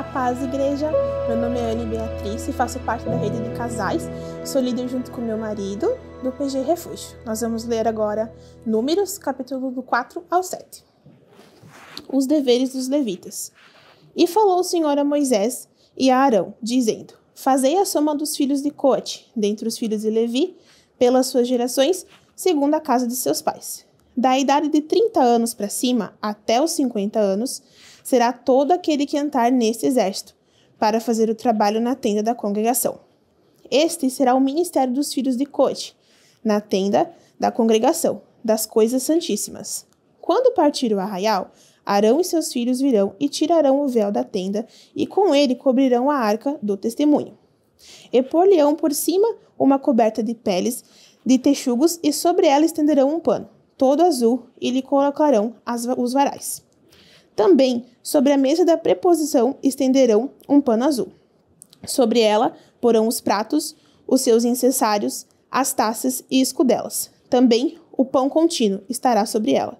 A paz, igreja. Meu nome é Anne Beatriz e faço parte da rede de casais. Sou líder junto com meu marido do PG Refúgio. Nós vamos ler agora Números, capítulo do 4 ao 7. Os deveres dos levitas. E falou o Senhor a Moisés e a Arão, dizendo: Fazei a soma dos filhos de Coate, dentre os filhos de Levi, pelas suas gerações, segundo a casa de seus pais. Da idade de 30 anos para cima até os 50 anos, será todo aquele que entrar neste exército, para fazer o trabalho na tenda da congregação. Este será o ministério dos filhos de Cote, na tenda da congregação, das coisas santíssimas. Quando partir o arraial, Arão e seus filhos virão e tirarão o véu da tenda, e com ele cobrirão a arca do testemunho. E por-lhe-ão por cima uma coberta de peles, de texugos, e sobre ela estenderão um pano, todo azul, e lhe colocarão as, os varais. Também, sobre a mesa da preposição, estenderão um pano azul. Sobre ela porão os pratos, os seus incensários, as taças e escudelas. Também o pão contínuo estará sobre ela.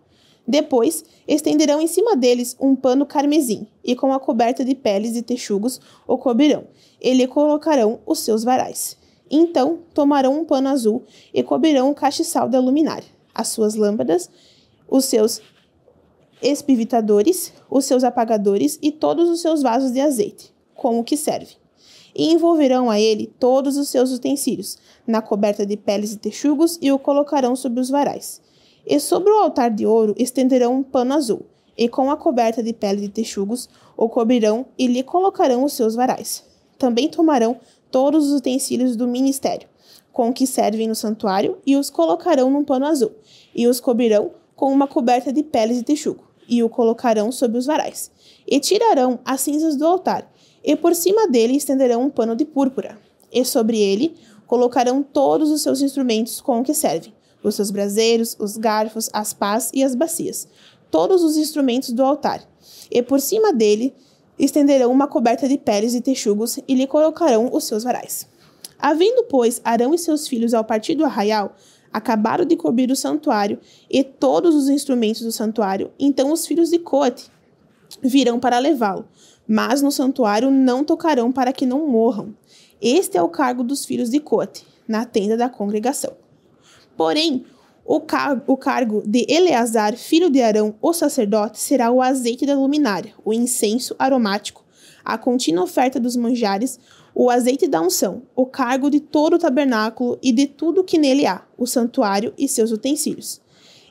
Depois, estenderão em cima deles um pano carmesim, e com a coberta de peles e texugos o cobrirão. Ele colocarão os seus varais. Então, tomarão um pano azul e cobrirão o castiçal da luminária, as suas lâmpadas, os seus espivitadores, os seus apagadores e todos os seus vasos de azeite, como que serve. E envolverão a ele todos os seus utensílios, na coberta de peles e texugos, e o colocarão sobre os varais. E sobre o altar de ouro estenderão um pano azul, e com a coberta de pele de texugos o cobrirão e lhe colocarão os seus varais. Também tomarão todos os utensílios do ministério, com que servem no santuário, e os colocarão num pano azul, e os cobrirão com uma coberta de peles de texugo e o colocarão sobre os varais. E tirarão as cinzas do altar, e por cima dele estenderão um pano de púrpura, e sobre ele colocarão todos os seus instrumentos com o que servem: os seus braseiros, os garfos, as pás e as bacias, todos os instrumentos do altar. E por cima dele estenderão uma coberta de peles e texugos e lhe colocarão os seus varais. Havendo, pois, Arão e seus filhos ao partir do arraial, acabaram de cobrir o santuário e todos os instrumentos do santuário, então os filhos de Coate virão para levá-lo, mas no santuário não tocarão para que não morram. Este é o cargo dos filhos de Coate, na tenda da congregação. Porém, o, car o cargo de Eleazar, filho de Arão, o sacerdote, será o azeite da luminária, o incenso aromático, a contínua oferta dos manjares, o azeite da unção, o cargo de todo o tabernáculo e de tudo que nele há, o santuário e seus utensílios.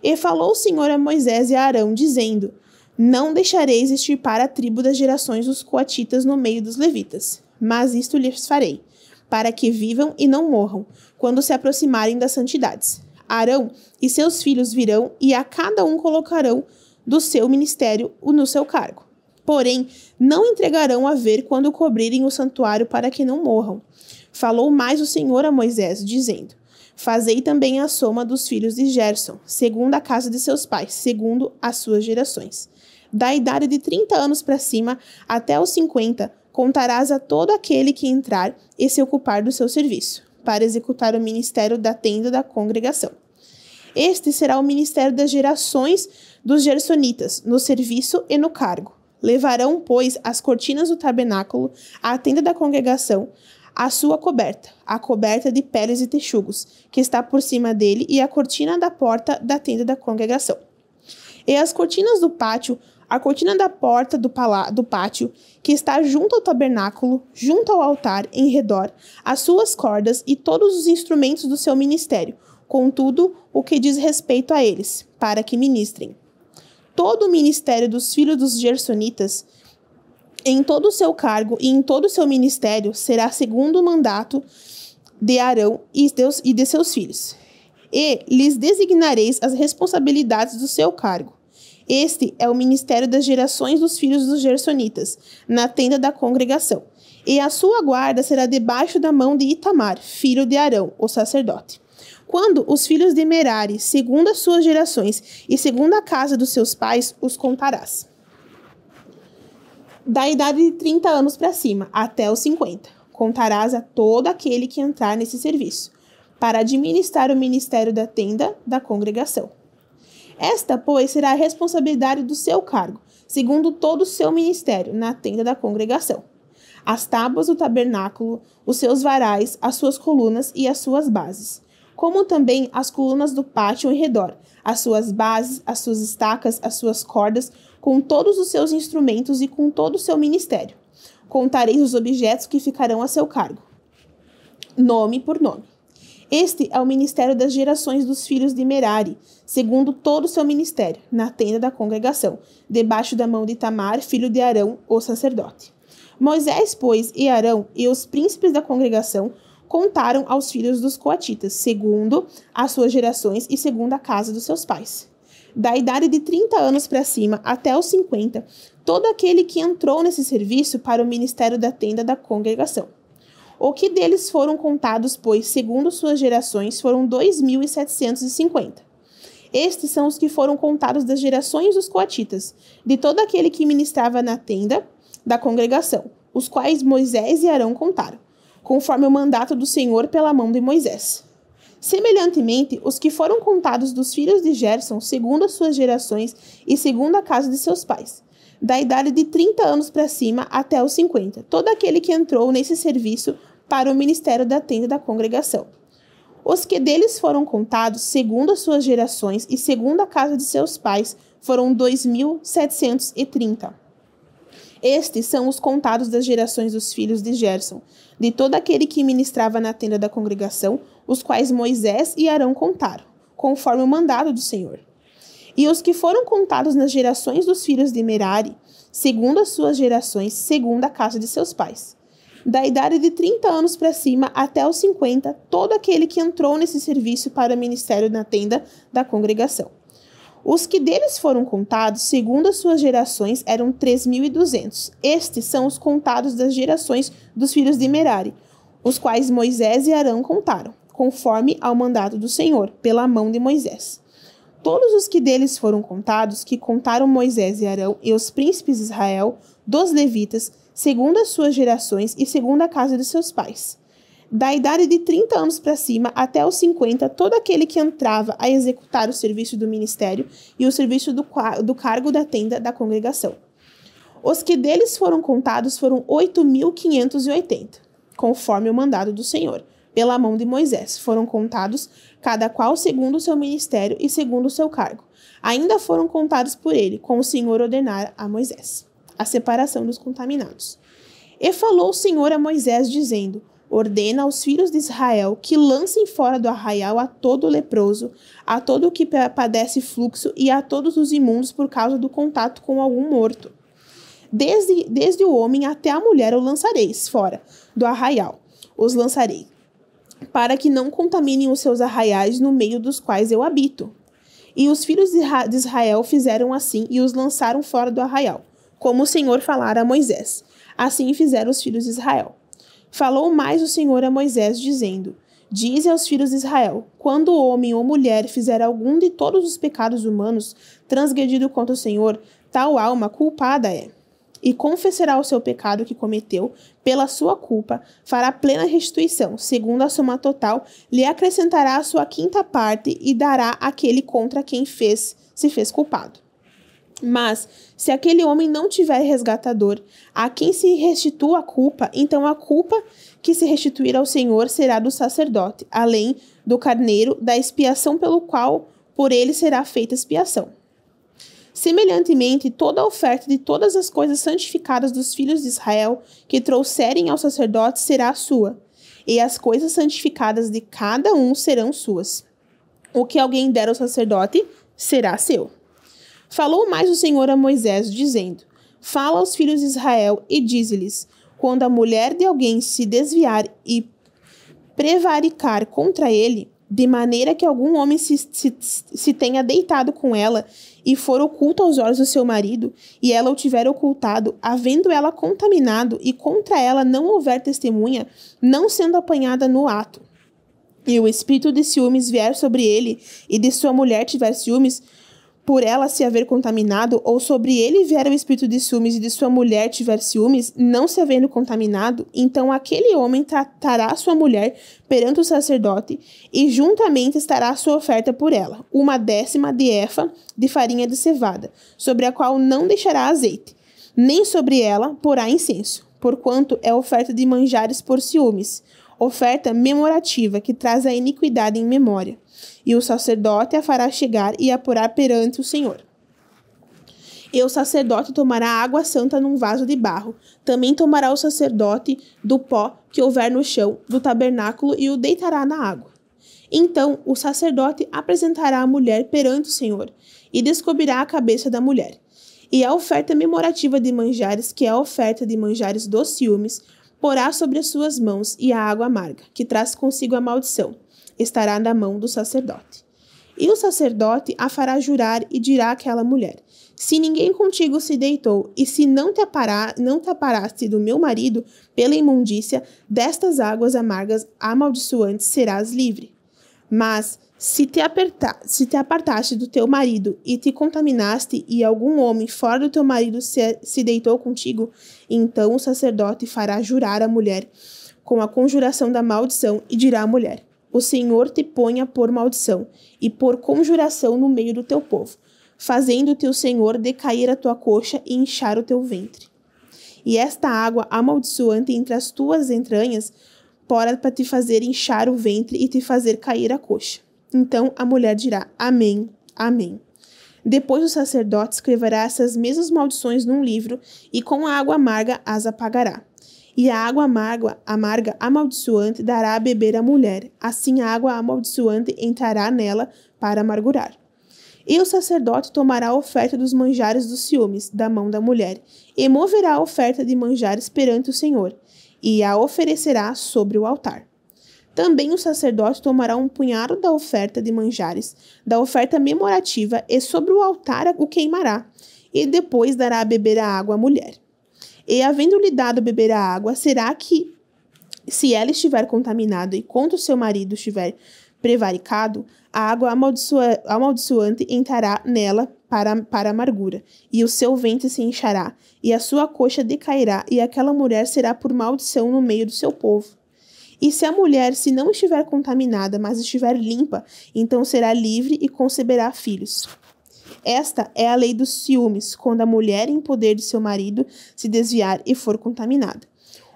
E falou o Senhor a Moisés e a Arão, dizendo: Não deixareis extirpar a tribo das gerações dos coatitas no meio dos levitas, mas isto lhes farei, para que vivam e não morram, quando se aproximarem das santidades. Arão e seus filhos virão, e a cada um colocarão do seu ministério no seu cargo. Porém, não entregarão a ver quando cobrirem o santuário para que não morram. Falou mais o Senhor a Moisés, dizendo: Fazei também a soma dos filhos de Gerson, segundo a casa de seus pais, segundo as suas gerações. Da idade de 30 anos para cima até os 50, contarás a todo aquele que entrar e se ocupar do seu serviço, para executar o ministério da tenda da congregação. Este será o ministério das gerações dos gersonitas, no serviço e no cargo. Levarão, pois, as cortinas do tabernáculo, a tenda da congregação, a sua coberta, a coberta de peles e texugos, que está por cima dele, e a cortina da porta da tenda da congregação. E as cortinas do pátio, a cortina da porta do, do pátio, que está junto ao tabernáculo, junto ao altar, em redor, as suas cordas e todos os instrumentos do seu ministério, contudo, o que diz respeito a eles, para que ministrem todo o ministério dos filhos dos Gersonitas, em todo o seu cargo e em todo o seu ministério, será segundo o mandato de Arão e de seus filhos. E lhes designareis as responsabilidades do seu cargo. Este é o ministério das gerações dos filhos dos Gersonitas, na tenda da congregação. E a sua guarda será debaixo da mão de Itamar, filho de Arão, o sacerdote. Quando os filhos de Merari, segundo as suas gerações e segundo a casa dos seus pais, os contarás. Da idade de 30 anos para cima, até os 50, contarás a todo aquele que entrar nesse serviço, para administrar o ministério da tenda da congregação. Esta, pois, será a responsabilidade do seu cargo, segundo todo o seu ministério, na tenda da congregação. As tábuas do tabernáculo, os seus varais, as suas colunas e as suas bases como também as colunas do pátio em redor, as suas bases, as suas estacas, as suas cordas, com todos os seus instrumentos e com todo o seu ministério. Contareis os objetos que ficarão a seu cargo, nome por nome. Este é o ministério das gerações dos filhos de Merari, segundo todo o seu ministério, na tenda da congregação, debaixo da mão de Tamar, filho de Arão, o sacerdote. Moisés, pois, e Arão e os príncipes da congregação contaram aos filhos dos coatitas, segundo as suas gerações e segundo a casa dos seus pais. Da idade de 30 anos para cima até os 50, todo aquele que entrou nesse serviço para o ministério da tenda da congregação. O que deles foram contados, pois, segundo suas gerações, foram 2.750. Estes são os que foram contados das gerações dos coatitas, de todo aquele que ministrava na tenda da congregação, os quais Moisés e Arão contaram conforme o mandato do Senhor pela mão de Moisés. Semelhantemente, os que foram contados dos filhos de Gerson, segundo as suas gerações e segundo a casa de seus pais, da idade de 30 anos para cima até os 50, todo aquele que entrou nesse serviço para o ministério da tenda da congregação. Os que deles foram contados, segundo as suas gerações e segundo a casa de seus pais, foram 2.730. Estes são os contados das gerações dos filhos de Gerson, de todo aquele que ministrava na tenda da congregação, os quais Moisés e Arão contaram, conforme o mandado do Senhor. E os que foram contados nas gerações dos filhos de Merari, segundo as suas gerações, segundo a casa de seus pais. Da idade de 30 anos para cima até os 50, todo aquele que entrou nesse serviço para o ministério na tenda da congregação. Os que deles foram contados, segundo as suas gerações, eram 3.200. Estes são os contados das gerações dos filhos de Merari, os quais Moisés e Arão contaram, conforme ao mandato do Senhor, pela mão de Moisés. Todos os que deles foram contados, que contaram Moisés e Arão e os príncipes de Israel, dos levitas, segundo as suas gerações e segundo a casa de seus pais. Da idade de 30 anos para cima até os 50, todo aquele que entrava a executar o serviço do ministério e o serviço do, do cargo da tenda da congregação. Os que deles foram contados foram 8.580, conforme o mandado do Senhor, pela mão de Moisés. Foram contados, cada qual segundo o seu ministério e segundo o seu cargo. Ainda foram contados por ele, como o Senhor ordenara a Moisés. A separação dos contaminados. E falou o Senhor a Moisés, dizendo: ordena aos filhos de Israel que lancem fora do arraial a todo leproso, a todo o que padece fluxo e a todos os imundos por causa do contato com algum morto. Desde, desde o homem até a mulher o lançareis fora do arraial, os lançarei, para que não contaminem os seus arraiais no meio dos quais eu habito. E os filhos de Israel fizeram assim e os lançaram fora do arraial, como o Senhor falara a Moisés. Assim fizeram os filhos de Israel. Falou mais o Senhor a Moisés, dizendo: Dize aos filhos de Israel: quando o homem ou mulher fizer algum de todos os pecados humanos transgredido contra o Senhor, tal alma culpada é. E confessará o seu pecado que cometeu, pela sua culpa, fará plena restituição, segundo a soma total, lhe acrescentará a sua quinta parte e dará àquele contra quem fez, se fez culpado. Mas, se aquele homem não tiver resgatador, a quem se restitua a culpa, então a culpa que se restituir ao Senhor será do sacerdote, além do carneiro, da expiação pelo qual por ele será feita expiação. Semelhantemente, toda a oferta de todas as coisas santificadas dos filhos de Israel que trouxerem ao sacerdote será sua, e as coisas santificadas de cada um serão suas. O que alguém der ao sacerdote será seu. Falou mais o Senhor a Moisés, dizendo: Fala aos filhos de Israel e dize-lhes: Quando a mulher de alguém se desviar e prevaricar contra ele, de maneira que algum homem se, se, se tenha deitado com ela e for oculto aos olhos do seu marido, e ela o tiver ocultado, havendo ela contaminado e contra ela não houver testemunha, não sendo apanhada no ato, e o espírito de ciúmes vier sobre ele e de sua mulher tiver ciúmes, por ela se haver contaminado, ou sobre ele vier o espírito de ciúmes e de sua mulher tiver ciúmes, não se havendo contaminado, então aquele homem tratará sua mulher perante o sacerdote e juntamente estará a sua oferta por ela, uma décima de efa de farinha de cevada, sobre a qual não deixará azeite, nem sobre ela porá incenso, porquanto é oferta de manjares por ciúmes oferta memorativa que traz a iniquidade em memória, e o sacerdote a fará chegar e apurar perante o Senhor. E o sacerdote tomará água santa num vaso de barro. Também tomará o sacerdote do pó que houver no chão do tabernáculo e o deitará na água. Então o sacerdote apresentará a mulher perante o Senhor e descobrirá a cabeça da mulher. E a oferta memorativa de manjares, que é a oferta de manjares dos ciúmes, porá sobre as suas mãos e a água amarga, que traz consigo a maldição, estará na mão do sacerdote. E o sacerdote a fará jurar e dirá àquela mulher: Se ninguém contigo se deitou, e se não te, apará, não te aparaste do meu marido pela imundícia, destas águas amargas amaldiçoantes serás livre. Mas se te, apertar, se te apartaste do teu marido e te contaminaste, e algum homem fora do teu marido se, se deitou contigo, então o sacerdote fará jurar a mulher com a conjuração da maldição e dirá à mulher: O Senhor te ponha por maldição e por conjuração no meio do teu povo, fazendo o teu Senhor decair a tua coxa e inchar o teu ventre. E esta água amaldiçoante entre as tuas entranhas pora para te fazer inchar o ventre e te fazer cair a coxa. Então a mulher dirá: Amém, Amém. Depois o sacerdote escreverá essas mesmas maldições num livro e com a água amarga as apagará. E a água amarga, amarga amaldiçoante dará a beber à mulher, assim a água amaldiçoante entrará nela para amargurar. E o sacerdote tomará a oferta dos manjares dos ciúmes da mão da mulher, e moverá a oferta de manjares perante o Senhor, e a oferecerá sobre o altar. Também o sacerdote tomará um punhado da oferta de manjares, da oferta memorativa, e sobre o altar o queimará, e depois dará a beber a água à mulher. E havendo-lhe dado beber a água, será que, se ela estiver contaminada e quando seu marido estiver prevaricado, a água amaldiçoa amaldiçoante entrará nela para, para amargura, e o seu ventre se inchará, e a sua coxa decairá, e aquela mulher será por maldição no meio do seu povo. E se a mulher se não estiver contaminada, mas estiver limpa, então será livre e conceberá filhos. Esta é a lei dos ciúmes, quando a mulher em poder de seu marido se desviar e for contaminada.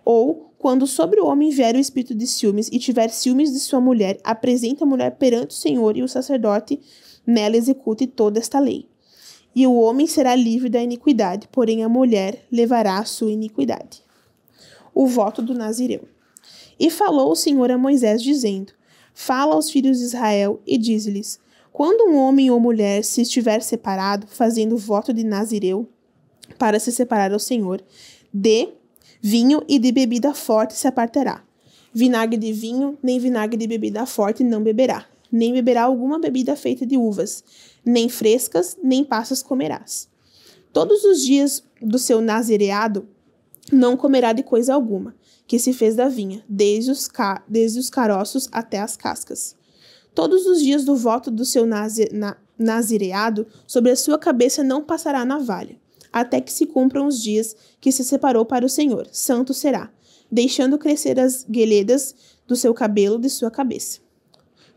Ou, quando sobre o homem vier o espírito de ciúmes e tiver ciúmes de sua mulher, apresenta a mulher perante o Senhor e o sacerdote nela execute toda esta lei. E o homem será livre da iniquidade, porém a mulher levará a sua iniquidade. O voto do Nazireu. E falou o Senhor a Moisés, dizendo: Fala aos filhos de Israel e diz-lhes: Quando um homem ou mulher se estiver separado, fazendo voto de Nazireu, para se separar ao Senhor, dê vinho e de bebida forte se apartará. Vinagre de vinho, nem vinagre de bebida forte não beberá, nem beberá alguma bebida feita de uvas, nem frescas, nem passas comerás. Todos os dias do seu nazireado não comerá de coisa alguma, que se fez da vinha, desde os, ca desde os caroços até as cascas. Todos os dias do voto do seu nazi na nazireado, sobre a sua cabeça não passará navalha até que se cumpram os dias que se separou para o Senhor, santo será, deixando crescer as gueledas do seu cabelo de sua cabeça.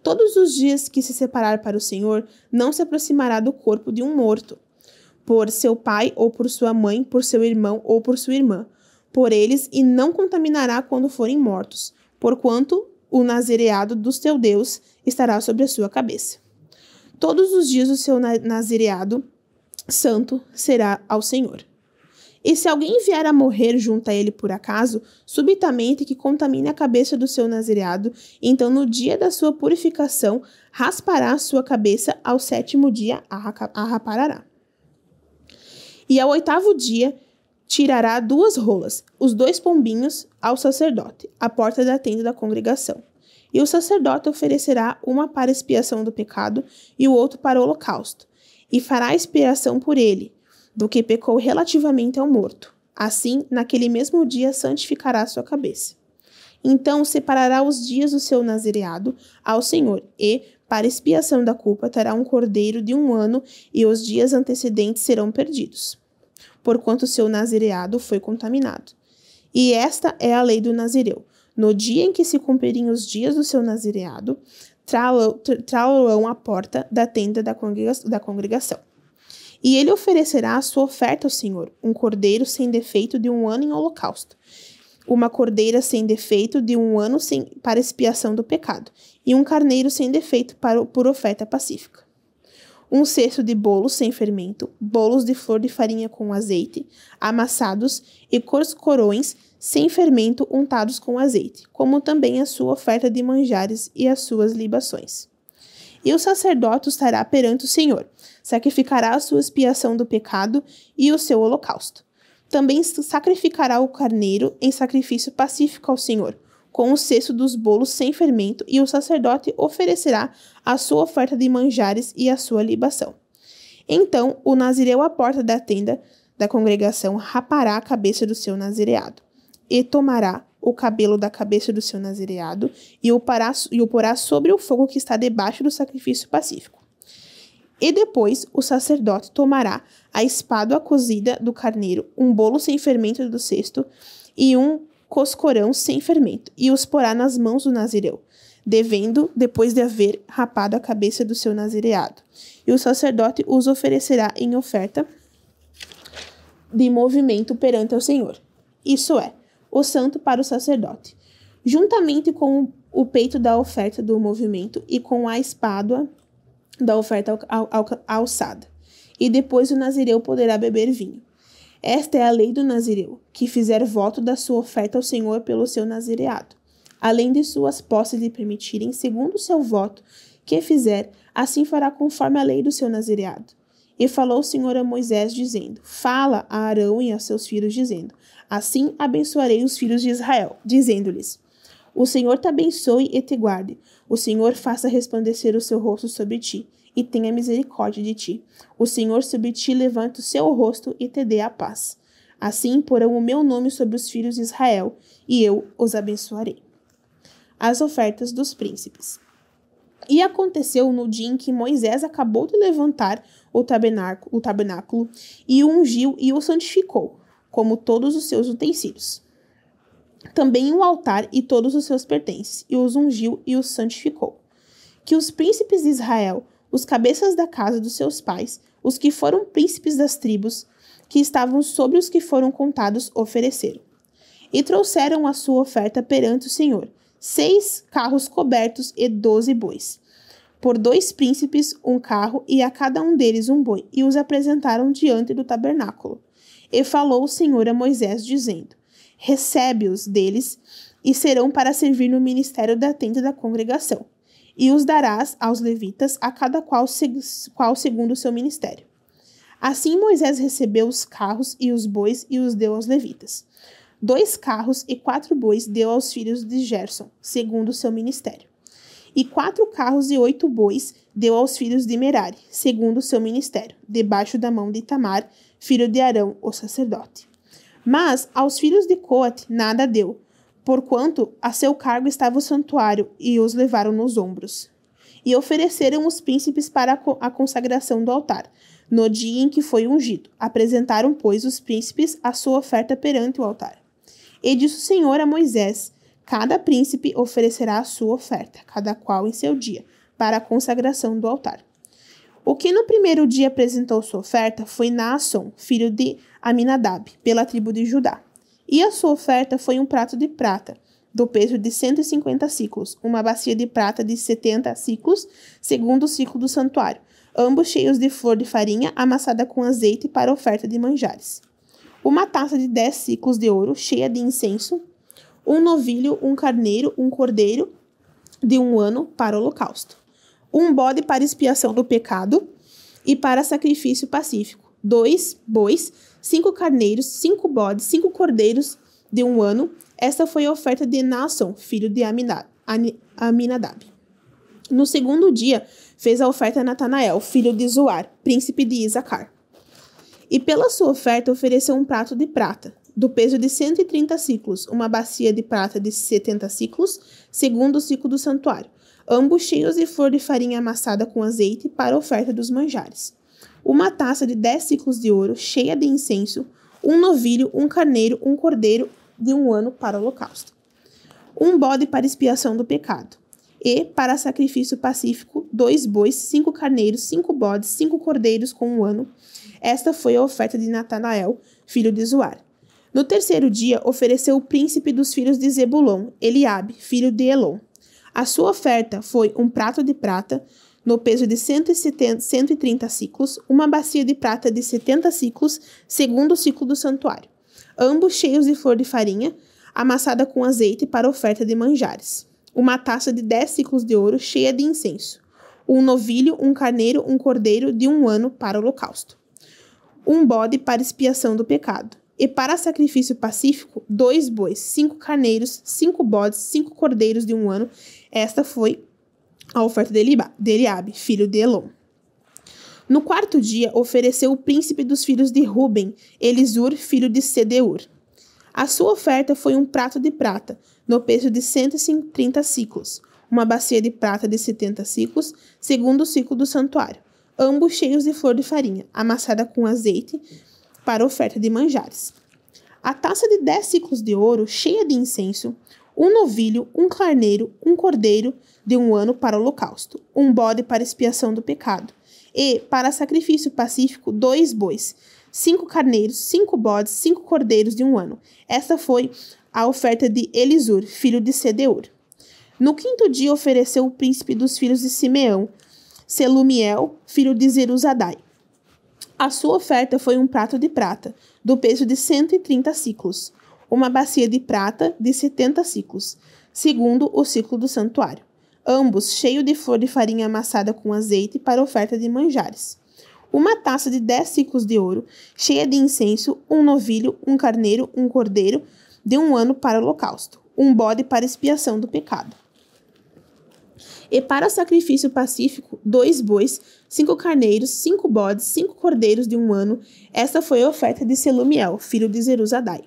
Todos os dias que se separar para o Senhor, não se aproximará do corpo de um morto, por seu pai ou por sua mãe, por seu irmão ou por sua irmã, por eles, e não contaminará quando forem mortos, porquanto o nazireado do seu Deus estará sobre a sua cabeça. Todos os dias o seu nazireado santo será ao Senhor. E se alguém vier a morrer junto a ele por acaso, subitamente que contamine a cabeça do seu nazireado, então no dia da sua purificação raspará a sua cabeça, ao sétimo dia a raparará. E ao oitavo dia tirará duas rolas, os dois pombinhos, ao sacerdote, à porta da tenda da congregação. E o sacerdote oferecerá uma para expiação do pecado e o outro para o holocausto e fará expiação por ele, do que pecou relativamente ao morto. Assim, naquele mesmo dia santificará sua cabeça. Então separará os dias do seu nazireado ao Senhor, e, para expiação da culpa, terá um cordeiro de um ano, e os dias antecedentes serão perdidos, porquanto seu nazireado foi contaminado. E esta é a lei do nazireu. No dia em que se cumprirem os dias do seu nazireado, trarão à porta da tenda da, congrega da congregação. E ele oferecerá a sua oferta ao Senhor, um cordeiro sem defeito de um ano em holocausto, uma cordeira sem defeito de um ano sem, para expiação do pecado, e um carneiro sem defeito para, por oferta pacífica. Um cesto de bolos sem fermento, bolos de flor de farinha com azeite, amassados e corcorões sem fermento untados com azeite, como também a sua oferta de manjares e as suas libações. E o sacerdote estará perante o Senhor, sacrificará a sua expiação do pecado e o seu holocausto. Também sacrificará o carneiro em sacrifício pacífico ao Senhor, com o cesto dos bolos sem fermento, e o sacerdote oferecerá a sua oferta de manjares e a sua libação. Então o nazireu à porta da tenda da congregação rapará a cabeça do seu nazireado e tomará o cabelo da cabeça do seu nazireado e o, pará, e o porá sobre o fogo que está debaixo do sacrifício pacífico. E depois o sacerdote tomará a espada cozida do carneiro, um bolo sem fermento do cesto e um coscorão sem fermento, e os porá nas mãos do nazireu, devendo, depois de haver rapado a cabeça do seu nazireado. E o sacerdote os oferecerá em oferta de movimento perante o Senhor. Isso é, o santo para o sacerdote, juntamente com o peito da oferta do movimento e com a espádua da oferta alçada. E depois o nazireu poderá beber vinho. Esta é a lei do nazireu, que fizer voto da sua oferta ao Senhor pelo seu nazireado, além de suas posses lhe permitirem, segundo o seu voto que fizer, assim fará conforme a lei do seu nazireado. E falou o Senhor a Moisés, dizendo: Fala a Arão e a seus filhos, dizendo: Assim abençoarei os filhos de Israel, dizendo-lhes: O Senhor te abençoe e te guarde. O Senhor faça resplandecer o seu rosto sobre ti e tenha misericórdia de ti. O Senhor sobre ti levanta o seu rosto e te dê a paz. Assim porão o meu nome sobre os filhos de Israel, e eu os abençoarei. As ofertas dos príncipes. E aconteceu no dia em que Moisés acabou de levantar o tabernáculo, o tabernáculo e o ungiu e o santificou, como todos os seus utensílios. Também o altar e todos os seus pertences, e os ungiu e os santificou. Que os príncipes de Israel, os cabeças da casa dos seus pais, os que foram príncipes das tribos, que estavam sobre os que foram contados, ofereceram. E trouxeram a sua oferta perante o Senhor, seis carros cobertos e doze bois. Por dois príncipes, um carro, e a cada um deles um boi, e os apresentaram diante do tabernáculo. E falou o Senhor a Moisés, dizendo: Recebe-os deles, e serão para servir no ministério da tenda da congregação. E os darás aos levitas, a cada qual, seg qual segundo o seu ministério. Assim Moisés recebeu os carros e os bois e os deu aos levitas dois carros e quatro bois deu aos filhos de Gerson, segundo seu ministério. E quatro carros e oito bois deu aos filhos de Merari, segundo seu ministério, debaixo da mão de Tamar, filho de Arão, o sacerdote. Mas aos filhos de Coate nada deu, porquanto a seu cargo estava o santuário, e os levaram nos ombros. E ofereceram os príncipes para a consagração do altar, no dia em que foi ungido. Apresentaram, pois, os príncipes a sua oferta perante o altar. E disse o Senhor a Moisés: Cada príncipe oferecerá a sua oferta, cada qual em seu dia, para a consagração do altar. O que no primeiro dia apresentou sua oferta foi Naasson, filho de Aminadab, pela tribo de Judá. E a sua oferta foi um prato de prata, do peso de 150 ciclos, uma bacia de prata de 70 ciclos, segundo o ciclo do santuário, ambos cheios de flor de farinha amassada com azeite para oferta de manjares uma taça de dez ciclos de ouro cheia de incenso, um novilho, um carneiro, um cordeiro de um ano para o holocausto, um bode para expiação do pecado e para sacrifício pacífico, dois bois, cinco carneiros, cinco bodes, cinco cordeiros de um ano. Esta foi a oferta de Naasson, filho de Aminadab. No segundo dia, fez a oferta a Natanael, filho de Zoar, príncipe de Isacar e pela sua oferta ofereceu um prato de prata, do peso de 130 ciclos, uma bacia de prata de 70 ciclos, segundo o ciclo do santuário, ambos cheios de flor de farinha amassada com azeite para a oferta dos manjares. Uma taça de 10 ciclos de ouro, cheia de incenso, um novilho, um carneiro, um cordeiro de um ano para o holocausto. Um bode para expiação do pecado e, para sacrifício pacífico, dois bois, cinco carneiros, cinco bodes, cinco cordeiros com um ano. Esta foi a oferta de Natanael, filho de Zoar. No terceiro dia, ofereceu o príncipe dos filhos de Zebulon, Eliabe, filho de Elon. A sua oferta foi um prato de prata, no peso de 170, 130 ciclos, uma bacia de prata de 70 ciclos, segundo o ciclo do santuário, ambos cheios de flor de farinha, amassada com azeite para oferta de manjares uma taça de dez ciclos de ouro cheia de incenso, um novilho, um carneiro, um cordeiro de um ano para o holocausto, um bode para expiação do pecado, e para sacrifício pacífico, dois bois, cinco carneiros, cinco bodes, cinco cordeiros de um ano. Esta foi a oferta de, Eliabe, filho de Elon. No quarto dia, ofereceu o príncipe dos filhos de Ruben, Elisur, filho de Sedeur. A sua oferta foi um prato de prata, no peso de 130 ciclos, uma bacia de prata de 70 ciclos, segundo o ciclo do santuário, ambos cheios de flor de farinha, amassada com azeite para oferta de manjares. A taça de 10 ciclos de ouro, cheia de incenso, um novilho, um carneiro, um cordeiro de um ano para o holocausto, um bode para expiação do pecado, e, para sacrifício pacífico, dois bois, cinco carneiros, cinco bodes, cinco cordeiros de um ano. Esta foi a oferta de Elisur, filho de Sedeur. No quinto dia ofereceu o príncipe dos filhos de Simeão, Selumiel, filho de Zeruzadai. A sua oferta foi um prato de prata, do peso de 130 ciclos, uma bacia de prata de 70 ciclos, segundo o ciclo do santuário, ambos cheios de flor de farinha amassada com azeite para oferta de manjares. Uma taça de 10 ciclos de ouro, cheia de incenso, um novilho, um carneiro, um cordeiro, de um ano para o holocausto, um bode para expiação do pecado. E para sacrifício pacífico, dois bois, cinco carneiros, cinco bodes, cinco cordeiros de um ano. Esta foi a oferta de Selumiel, filho de Zeruzadai.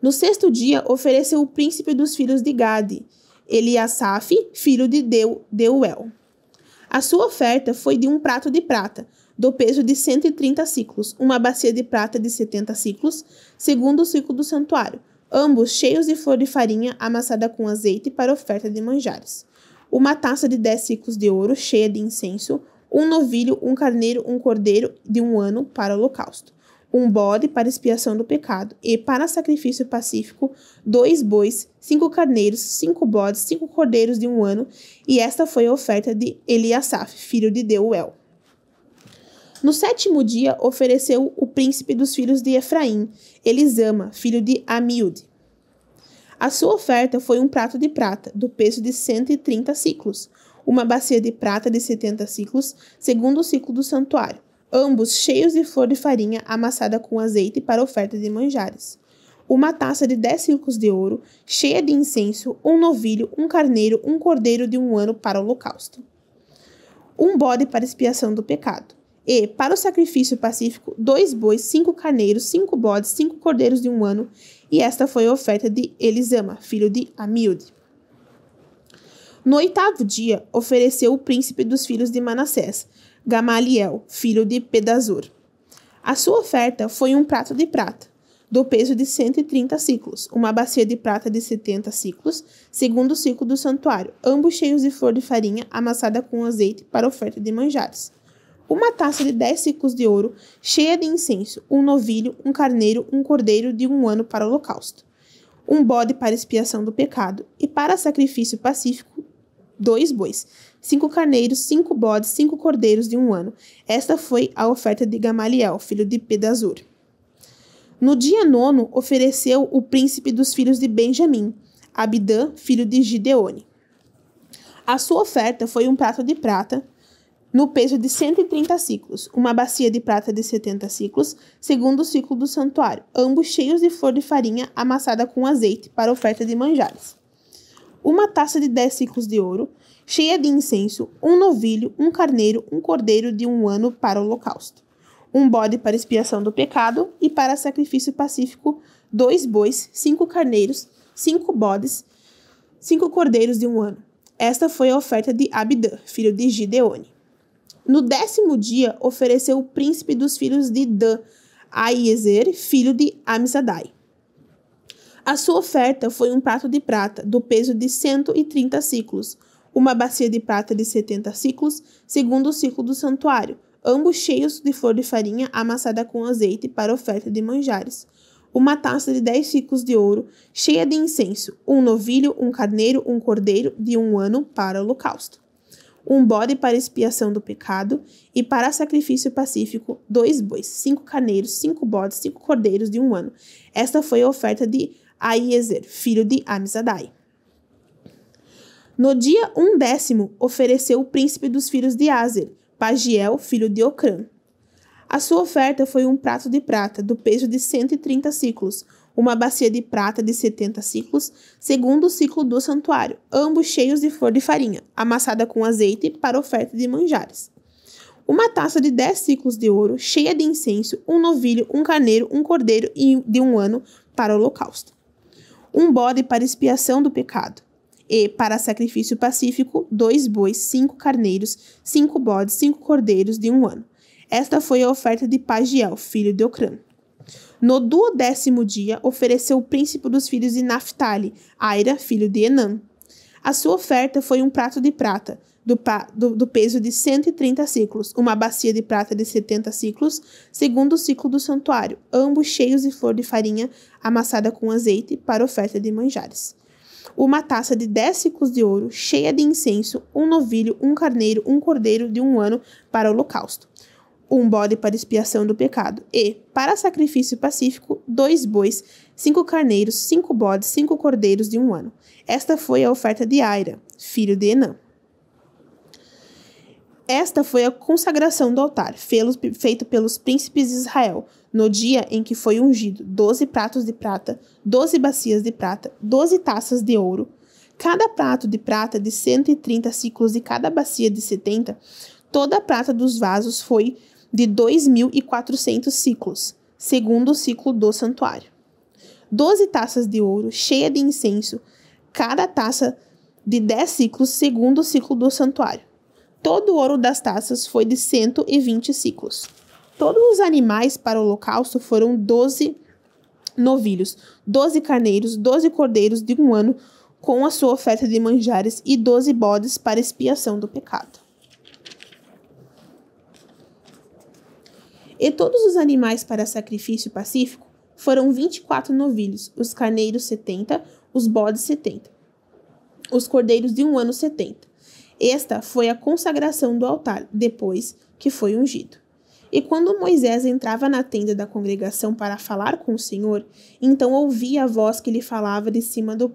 No sexto dia, ofereceu o príncipe dos filhos de Gade, Eliasaf, filho de Deu, Deuel. A sua oferta foi de um prato de prata, do peso de 130 ciclos, uma bacia de prata de 70 ciclos, segundo o ciclo do santuário, ambos cheios de flor de farinha amassada com azeite para oferta de manjares. Uma taça de 10 ciclos de ouro cheia de incenso, um novilho, um carneiro, um cordeiro de um ano para o holocausto, um bode para expiação do pecado e para sacrifício pacífico, dois bois, cinco carneiros, cinco bodes, cinco cordeiros de um ano, e esta foi a oferta de Eliasaf, filho de Deuel. No sétimo dia ofereceu o príncipe dos filhos de Efraim, Elisama, filho de Amiúde. A sua oferta foi um prato de prata, do peso de 130 ciclos, uma bacia de prata de 70 ciclos, segundo o ciclo do santuário, ambos cheios de flor de farinha amassada com azeite para oferta de manjares. Uma taça de 10 ciclos de ouro, cheia de incenso, um novilho, um carneiro, um cordeiro de um ano para o holocausto. Um bode para expiação do pecado e, para o sacrifício pacífico, dois bois, cinco carneiros, cinco bodes, cinco cordeiros de um ano, e esta foi a oferta de Elisama, filho de Amilde. No oitavo dia, ofereceu o príncipe dos filhos de Manassés, Gamaliel, filho de Pedazur. A sua oferta foi um prato de prata, do peso de 130 ciclos, uma bacia de prata de 70 ciclos, segundo o ciclo do santuário, ambos cheios de flor de farinha amassada com azeite para oferta de manjares uma taça de dez ciclos de ouro cheia de incenso, um novilho, um carneiro, um cordeiro de um ano para o holocausto, um bode para expiação do pecado e para sacrifício pacífico, dois bois, cinco carneiros, cinco bodes, cinco cordeiros de um ano. Esta foi a oferta de Gamaliel, filho de Pedazur. No dia nono, ofereceu o príncipe dos filhos de Benjamim, Abidã, filho de Gideone. A sua oferta foi um prato de prata, no peso de 130 ciclos, uma bacia de prata de 70 ciclos, segundo o ciclo do santuário, ambos cheios de flor de farinha amassada com azeite para oferta de manjares. Uma taça de 10 ciclos de ouro, cheia de incenso, um novilho, um carneiro, um cordeiro de um ano para o holocausto. Um bode para expiação do pecado e para sacrifício pacífico, dois bois, cinco carneiros, cinco bodes, cinco cordeiros de um ano. Esta foi a oferta de Abidã, filho de Gideone. No décimo dia, ofereceu o príncipe dos filhos de Dan, Aiezer, filho de Amisadai. A sua oferta foi um prato de prata, do peso de 130 ciclos, uma bacia de prata de 70 ciclos, segundo o ciclo do santuário, ambos cheios de flor de farinha amassada com azeite para oferta de manjares uma taça de dez ciclos de ouro, cheia de incenso, um novilho, um carneiro, um cordeiro de um ano para o holocausto um bode para expiação do pecado, e para sacrifício pacífico, dois bois, cinco carneiros, cinco bodes, cinco cordeiros de um ano. Esta foi a oferta de Aiezer, filho de Amizadai. No dia um décimo, ofereceu o príncipe dos filhos de Azer, Pagiel, filho de Ocrã. A sua oferta foi um prato de prata, do peso de 130 ciclos, uma bacia de prata de 70 ciclos, segundo o ciclo do santuário, ambos cheios de flor de farinha, amassada com azeite para oferta de manjares. Uma taça de 10 ciclos de ouro, cheia de incenso, um novilho, um carneiro, um cordeiro de um ano para o holocausto. Um bode para expiação do pecado. E, para sacrifício pacífico, dois bois, cinco carneiros, cinco bodes, cinco cordeiros de um ano. Esta foi a oferta de Pagiel, filho de Ocrano. No duodécimo dia, ofereceu o príncipe dos filhos de Naphtali, Aira, filho de Enã. A sua oferta foi um prato de prata, do, do, do, peso de 130 ciclos, uma bacia de prata de 70 ciclos, segundo o ciclo do santuário, ambos cheios de flor de farinha amassada com azeite para oferta de manjares. Uma taça de 10 ciclos de ouro, cheia de incenso, um novilho, um carneiro, um cordeiro de um ano para o holocausto um bode para expiação do pecado, e, para sacrifício pacífico, dois bois, cinco carneiros, cinco bodes, cinco cordeiros de um ano. Esta foi a oferta de Aira, filho de Enã. Esta foi a consagração do altar, feito pelos príncipes de Israel, no dia em que foi ungido, doze pratos de prata, doze bacias de prata, doze taças de ouro, cada prato de prata de 130 ciclos e cada bacia de 70, toda a prata dos vasos foi de 2.400 ciclos, segundo o ciclo do santuário. Doze taças de ouro cheia de incenso, cada taça de 10 ciclos, segundo o ciclo do santuário. Todo o ouro das taças foi de 120 ciclos. Todos os animais para o holocausto foram 12 novilhos, 12 carneiros, 12 cordeiros de um ano, com a sua oferta de manjares, e 12 bodes para expiação do pecado. E todos os animais para sacrifício pacífico foram 24 novilhos, os carneiros 70, os bodes 70, os cordeiros de um ano 70. Esta foi a consagração do altar, depois que foi ungido. E quando Moisés entrava na tenda da congregação para falar com o Senhor, então ouvia a voz que lhe falava de cima do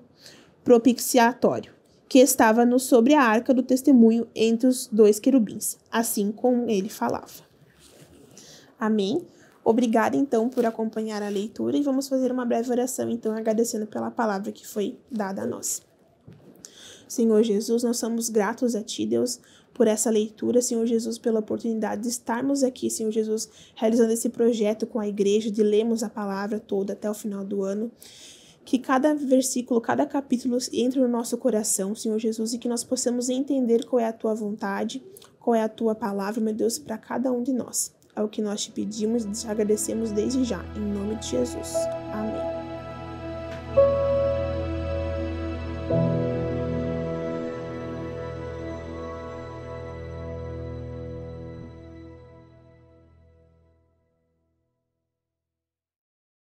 propiciatório, que estava no sobre a arca do testemunho entre os dois querubins, assim como ele falava. Amém. Obrigada então por acompanhar a leitura e vamos fazer uma breve oração então agradecendo pela palavra que foi dada a nós. Senhor Jesus, nós somos gratos a ti, Deus, por essa leitura, Senhor Jesus, pela oportunidade de estarmos aqui, Senhor Jesus, realizando esse projeto com a igreja, de lermos a palavra toda até o final do ano. Que cada versículo, cada capítulo entre no nosso coração, Senhor Jesus, e que nós possamos entender qual é a tua vontade, qual é a tua palavra, meu Deus, para cada um de nós ao que nós te pedimos e te agradecemos desde já, em nome de Jesus. Amém.